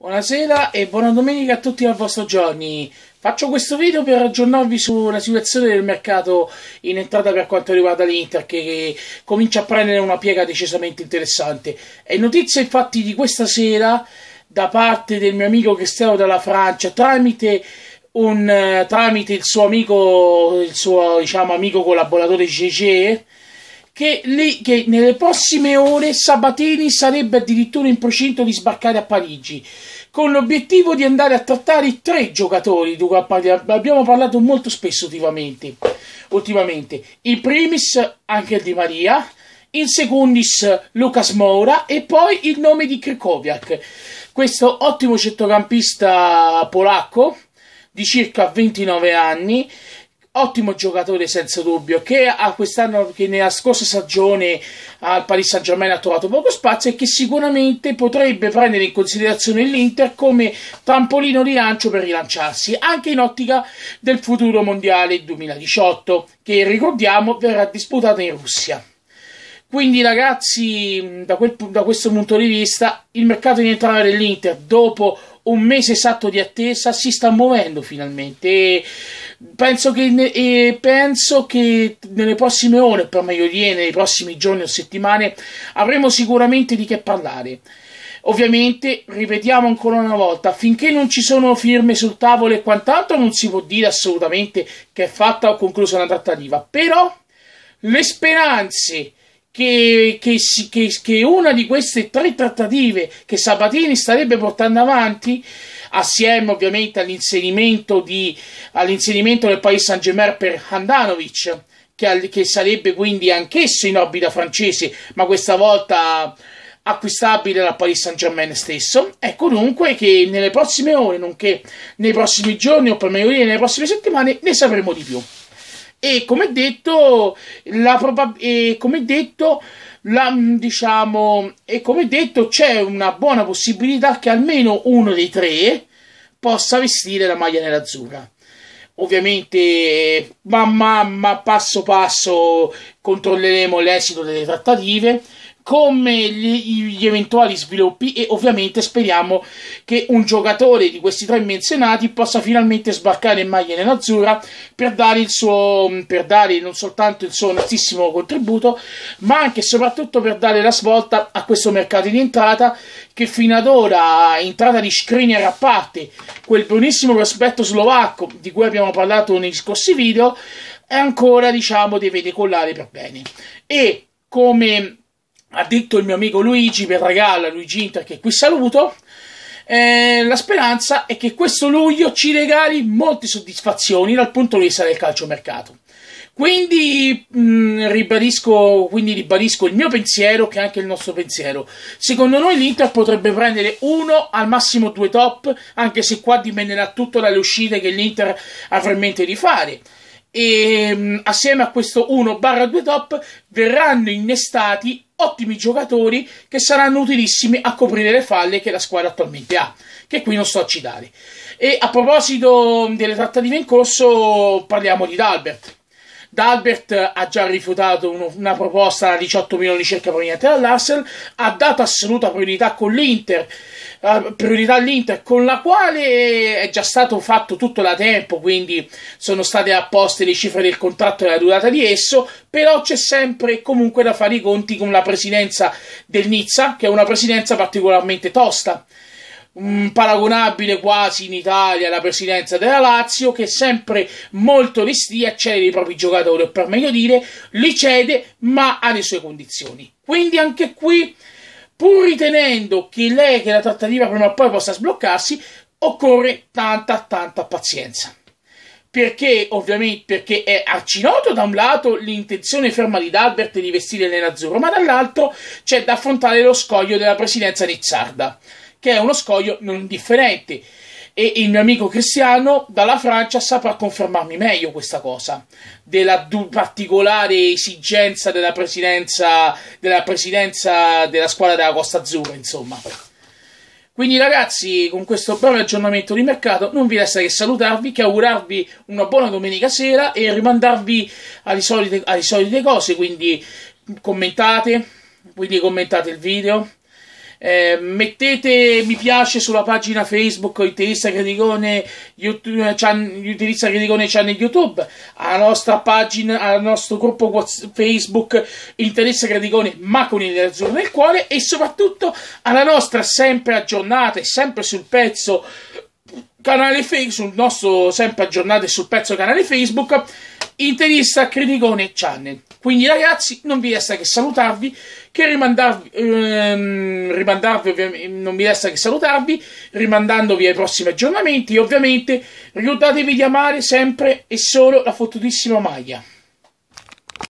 Buonasera e buona domenica a tutti dal vostro Giorni. Faccio questo video per aggiornarvi sulla situazione del mercato in entrata per quanto riguarda l'Inter che, che comincia a prendere una piega decisamente interessante. È notizia infatti di questa sera da parte del mio amico Cristiano dalla Francia tramite un, eh, tramite il suo amico, il suo diciamo, amico collaboratore GG che, lì, che nelle prossime ore Sabatini sarebbe addirittura in procinto di sbarcare a Parigi con l'obiettivo di andare a trattare tre giocatori di cui abbiamo parlato molto spesso ultimamente. ultimamente. In primis Angel Di Maria, in secondis Lucas Moura e poi il nome di Krikoviak, questo ottimo centrocampista polacco di circa 29 anni ottimo giocatore senza dubbio che quest'anno che nella scorsa stagione al Paris Saint Germain ha trovato poco spazio e che sicuramente potrebbe prendere in considerazione l'Inter come trampolino di lancio per rilanciarsi anche in ottica del futuro mondiale 2018 che ricordiamo verrà disputato in Russia quindi ragazzi da, quel, da questo punto di vista il mercato di entrata dell'Inter dopo un mese esatto di attesa si sta muovendo finalmente e Penso che, ne, penso che nelle prossime ore, per meglio dire, nei prossimi giorni o settimane, avremo sicuramente di che parlare. Ovviamente, ripetiamo ancora una volta, finché non ci sono firme sul tavolo e quant'altro, non si può dire assolutamente che è fatta o conclusa una trattativa. Però le speranze che, che, che, che, una di queste tre trattative che Sabatini starebbe portando avanti, assieme ovviamente all'inserimento, di, all'inserimento del paese Saint Germain per Handanovic, che, sarebbe quindi anch'esso in orbita francese, ma questa volta acquistabile dal Paris Saint Germain stesso, è comunque ecco che nelle prossime ore, nonché nei prossimi giorni o per meglio dire nelle prossime settimane, ne sapremo di più. E come detto, la proba- e come detto, la, diciamo, e come detto, c'è una buona possibilità che almeno uno dei tre possa vestire la maglia nerazzurra. Ovviamente, man man, passo passo, controlleremo l'esito delle trattative come gli, gli, eventuali sviluppi e ovviamente speriamo che un giocatore di questi tre menzionati possa finalmente sbarcare in maglia nell'azzurra per dare il suo per dare non soltanto il suo altissimo contributo ma anche e soprattutto per dare la svolta a questo mercato di entrata che fino ad ora è entrata di screener a parte quel buonissimo prospetto slovacco di cui abbiamo parlato negli scorsi video è ancora diciamo deve decollare per bene e come ha detto il mio amico Luigi Pedregalla, Luigi Inter, che qui saluto. Eh, la speranza è che questo luglio ci regali molte soddisfazioni dal punto di vista del calciomercato. Quindi, mh, mm, ribadisco, quindi ribadisco il mio pensiero che è anche il nostro pensiero. Secondo noi l'Inter potrebbe prendere uno, al massimo due top, anche se qua dipenderà tutto dalle uscite che l'Inter avrà in mente di fare e mm, assieme a questo 1-2 top verranno innestati ottimi giocatori che saranno utilissimi a coprire le falle che la squadra attualmente ha, che qui non sto a citare. E a proposito delle trattative in corso, parliamo di Dalbert D'Albert eh, ha già rifiutato uno, una proposta da 18 milioni circa proveniente dall'Arsenal, ha dato assoluta priorità con l'Inter, eh, priorità all'Inter con la quale è già stato fatto tutto da tempo, quindi sono state apposte le cifre del contratto e la durata di esso, però c'è sempre comunque da fare i conti con la presidenza del Nizza, che è una presidenza particolarmente tosta mh, paragonabile quasi in Italia alla presidenza della Lazio, che è sempre molto restia a cedere i propri giocatori, o per meglio dire, li cede ma ha le sue condizioni. Quindi anche qui, pur ritenendo che lei che la trattativa prima o poi possa sbloccarsi, occorre tanta, tanta pazienza perché ovviamente perché è arcinoto da un lato l'intenzione ferma di D'Albert di vestire il nero azzurro, ma dall'altro c'è da affrontare lo scoglio della presidenza nizzarda che è uno scoglio non indifferente. E il mio amico Cristiano dalla Francia saprà confermarmi meglio questa cosa della du- particolare esigenza della presidenza, della presidenza della squadra della Costa Azzurra, insomma. Quindi ragazzi, con questo breve aggiornamento di mercato non vi resta che salutarvi, che augurarvi una buona domenica sera e rimandarvi alle solite, alle solite cose, quindi commentate, quindi commentate il video, eh, mettete mi piace sulla pagina Facebook Utilizza Credigone YouTube, eh, chan, Channel YouTube, alla nostra pagina, al nostro gruppo Facebook Interessa Credigone ma con il nerazzurro nel cuore e soprattutto alla nostra sempre aggiornata e sempre sul pezzo canale Facebook, sul nostro sempre aggiornato e sul pezzo canale Facebook interista a Criticone Channel. Quindi ragazzi, non vi resta che salutarvi, che rimandarvi, ehm, rimandarvi non vi resta che salutarvi, rimandandovi ai prossimi aggiornamenti. Ovviamente, ricordatevi di amare sempre e solo la fottutissima maglia.